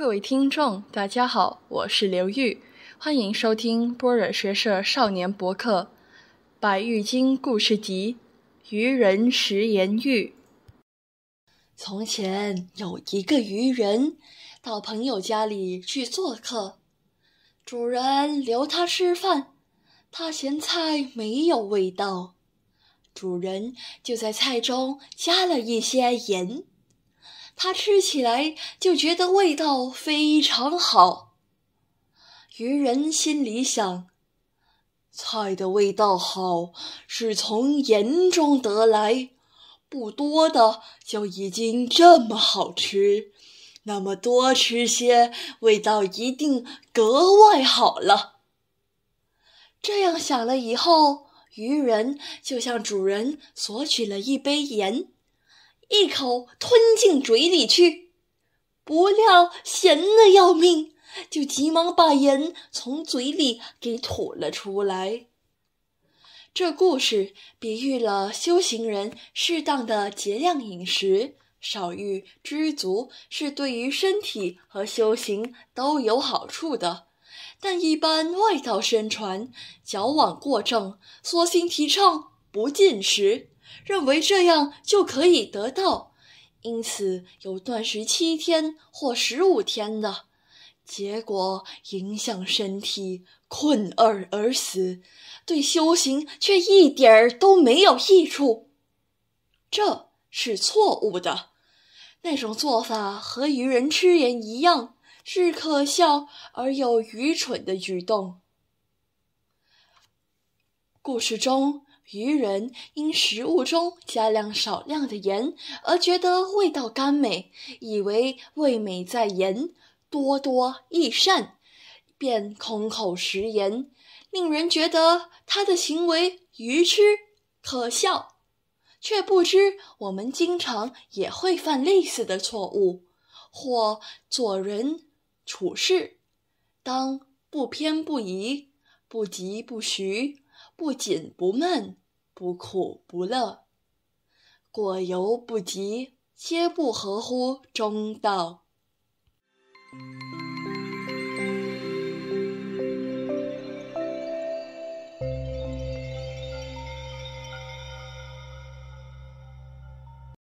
各位听众，大家好，我是刘玉，欢迎收听般若学社少年博客《白玉经故事集》：愚人食盐浴》。从前有一个愚人，到朋友家里去做客，主人留他吃饭，他嫌菜没有味道，主人就在菜中加了一些盐。他吃起来就觉得味道非常好。渔人心里想：“菜的味道好，是从盐中得来，不多的就已经这么好吃，那么多吃些，味道一定格外好了。”这样想了以后，渔人就向主人索取了一杯盐。一口吞进嘴里去，不料咸的要命，就急忙把盐从嘴里给吐了出来。这故事比喻了修行人适当的节量饮食，少欲知足是对于身体和修行都有好处的。但一般外道宣传矫枉过正，索性提倡不进食。认为这样就可以得到，因此有断食七天或十五天的，结果影响身体困而而死，对修行却一点儿都没有益处。这是错误的，那种做法和愚人吃盐一样，是可笑而又愚蠢的举动。故事中。愚人因食物中加量少量的盐而觉得味道甘美，以为味美在盐，多多益善，便空口食盐，令人觉得他的行为愚痴可笑，却不知我们经常也会犯类似的错误。或做人处事，当不偏不倚，不疾不徐。不紧不闷，不苦不乐，过犹不及，皆不合乎中道。